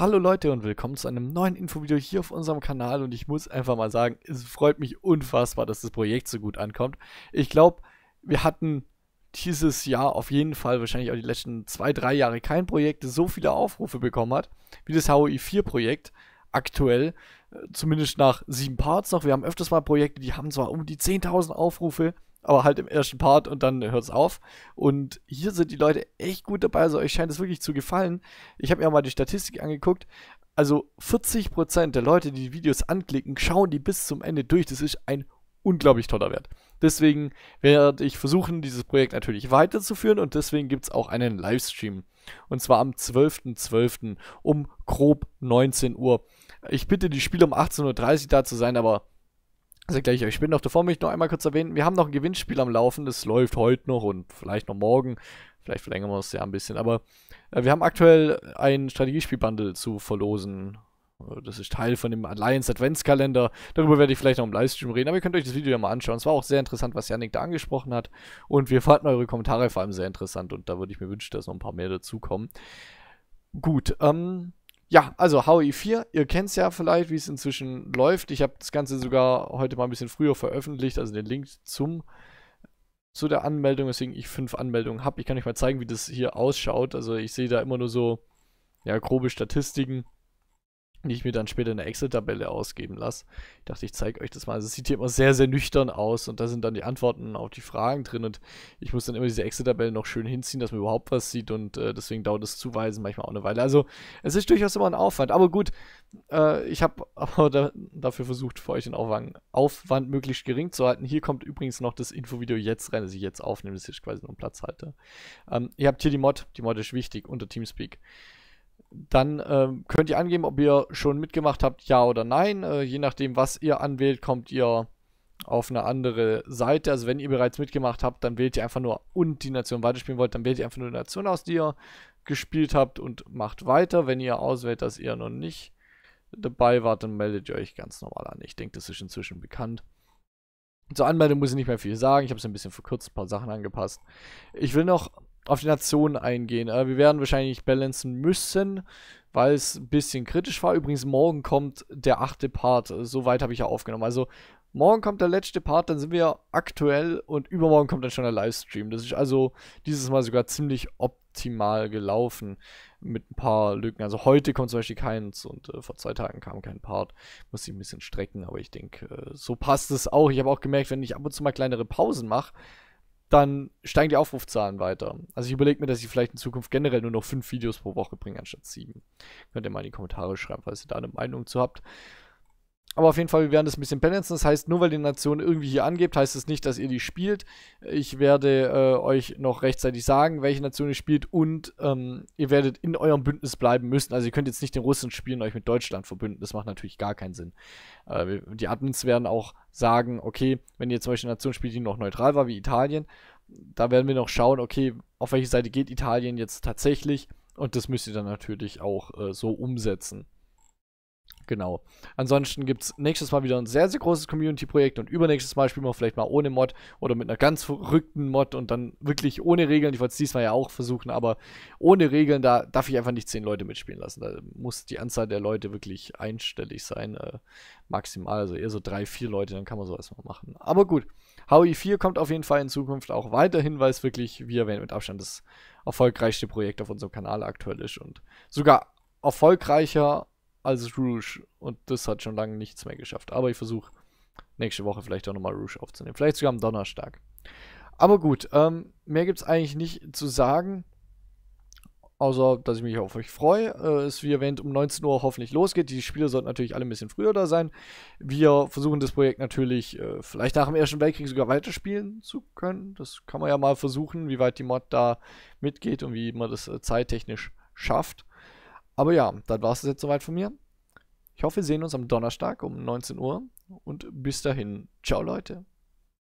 Hallo Leute und willkommen zu einem neuen Infovideo hier auf unserem Kanal und ich muss einfach mal sagen, es freut mich unfassbar, dass das Projekt so gut ankommt. Ich glaube, wir hatten dieses Jahr auf jeden Fall, wahrscheinlich auch die letzten zwei, drei Jahre, kein Projekt, das so viele Aufrufe bekommen hat, wie das HOI4-Projekt aktuell, äh, zumindest nach sieben Parts noch. Wir haben öfters mal Projekte, die haben zwar um die 10.000 Aufrufe, aber halt im ersten Part und dann hört es auf. Und hier sind die Leute echt gut dabei, also euch scheint es wirklich zu gefallen. Ich habe mir auch mal die Statistik angeguckt. Also 40% der Leute, die die Videos anklicken, schauen die bis zum Ende durch. Das ist ein unglaublich toller Wert. Deswegen werde ich versuchen, dieses Projekt natürlich weiterzuführen und deswegen gibt es auch einen Livestream. Und zwar am 12.12. .12. um grob 19 Uhr. Ich bitte die Spieler um 18.30 Uhr da zu sein, aber also gleich, ich bin noch davor, möchte ich noch einmal kurz erwähnen, wir haben noch ein Gewinnspiel am Laufen, das läuft heute noch und vielleicht noch morgen. Vielleicht verlängern wir es ja ein bisschen, aber äh, wir haben aktuell ein Strategiespiel-Bundle zu verlosen. Äh, das ist Teil von dem Alliance Adventskalender. Darüber werde ich vielleicht noch im Livestream reden, aber ihr könnt euch das Video ja mal anschauen. Es war auch sehr interessant, was Yannick da angesprochen hat. Und wir fanden eure Kommentare vor allem sehr interessant und da würde ich mir wünschen, dass noch ein paar mehr dazukommen. Gut, ähm, ja, also Howie 4, ihr kennt es ja vielleicht, wie es inzwischen läuft. Ich habe das Ganze sogar heute mal ein bisschen früher veröffentlicht, also den Link zum, zu der Anmeldung, weswegen ich fünf Anmeldungen habe. Ich kann euch mal zeigen, wie das hier ausschaut. Also ich sehe da immer nur so ja, grobe Statistiken die ich mir dann später in der Excel-Tabelle ausgeben lasse. Ich dachte, ich zeige euch das mal. Also es sieht hier immer sehr, sehr nüchtern aus und da sind dann die Antworten auf die Fragen drin und ich muss dann immer diese Excel-Tabelle noch schön hinziehen, dass man überhaupt was sieht und äh, deswegen dauert das Zuweisen manchmal auch eine Weile. Also es ist durchaus immer ein Aufwand, aber gut, äh, ich habe aber da, dafür versucht, für euch den Aufwand, Aufwand, möglichst gering zu halten. Hier kommt übrigens noch das Infovideo jetzt rein, das ich jetzt aufnehme, das ist quasi nur ein Platzhalter. Ähm, ihr habt hier die Mod, die Mod ist wichtig unter Teamspeak. Dann ähm, könnt ihr angeben, ob ihr schon mitgemacht habt, ja oder nein. Äh, je nachdem, was ihr anwählt, kommt ihr auf eine andere Seite. Also wenn ihr bereits mitgemacht habt, dann wählt ihr einfach nur und die Nation weiterspielen wollt, dann wählt ihr einfach nur die Nation aus, die ihr gespielt habt und macht weiter. Wenn ihr auswählt, dass ihr noch nicht dabei wart, dann meldet ihr euch ganz normal an. Ich denke, das ist inzwischen bekannt. Zur Anmeldung muss ich nicht mehr viel sagen. Ich habe es ein bisschen verkürzt, ein paar Sachen angepasst. Ich will noch auf die Nation eingehen. Äh, wir werden wahrscheinlich balancen müssen, weil es ein bisschen kritisch war. Übrigens, morgen kommt der achte Part. Äh, so weit habe ich ja aufgenommen. Also morgen kommt der letzte Part, dann sind wir aktuell und übermorgen kommt dann schon der Livestream. Das ist also dieses Mal sogar ziemlich optimal gelaufen mit ein paar Lücken. Also heute kommt zum Beispiel keins und äh, vor zwei Tagen kam kein Part. Muss ich ein bisschen strecken, aber ich denke, äh, so passt es auch. Ich habe auch gemerkt, wenn ich ab und zu mal kleinere Pausen mache, dann steigen die Aufrufzahlen weiter. Also ich überlege mir, dass ich vielleicht in Zukunft generell nur noch fünf Videos pro Woche bringe, anstatt sieben. Könnt ihr mal in die Kommentare schreiben, falls ihr da eine Meinung zu habt. Aber auf jeden Fall, wir werden das ein bisschen balancen. Das heißt, nur weil die Nation irgendwie hier angebt, heißt es das nicht, dass ihr die spielt. Ich werde äh, euch noch rechtzeitig sagen, welche Nation ihr spielt und ähm, ihr werdet in eurem Bündnis bleiben müssen. Also ihr könnt jetzt nicht den Russen spielen und euch mit Deutschland verbünden. Das macht natürlich gar keinen Sinn. Äh, die Admins werden auch sagen, okay, wenn ihr zum Beispiel eine Nation spielt, die noch neutral war, wie Italien, da werden wir noch schauen, okay, auf welche Seite geht Italien jetzt tatsächlich. Und das müsst ihr dann natürlich auch äh, so umsetzen. Genau. Ansonsten gibt es nächstes Mal wieder ein sehr, sehr großes Community-Projekt und übernächstes Mal spielen wir vielleicht mal ohne Mod oder mit einer ganz verrückten Mod und dann wirklich ohne Regeln. Ich wollte es diesmal ja auch versuchen, aber ohne Regeln, da darf ich einfach nicht zehn Leute mitspielen lassen. Da muss die Anzahl der Leute wirklich einstellig sein, äh, maximal. Also eher so drei, vier Leute, dann kann man sowas mal machen. Aber gut, HI 4 kommt auf jeden Fall in Zukunft auch weiterhin, weil es wirklich, wie erwähnt, mit Abstand das erfolgreichste Projekt auf unserem Kanal aktuell ist und sogar erfolgreicher als Rouge. Und das hat schon lange nichts mehr geschafft. Aber ich versuche nächste Woche vielleicht auch nochmal Rouge aufzunehmen. Vielleicht sogar am Donnerstag. Aber gut, ähm, mehr gibt es eigentlich nicht zu sagen. Außer, dass ich mich auf euch freue. Äh, es, wie erwähnt, um 19 Uhr hoffentlich losgeht. Die Spieler sollten natürlich alle ein bisschen früher da sein. Wir versuchen das Projekt natürlich äh, vielleicht nach dem Ersten Weltkrieg sogar weiterspielen zu können. Das kann man ja mal versuchen, wie weit die Mod da mitgeht und wie man das äh, zeittechnisch schafft. Aber ja, das war es jetzt soweit von mir. Ich hoffe, wir sehen uns am Donnerstag um 19 Uhr und bis dahin. Ciao, Leute.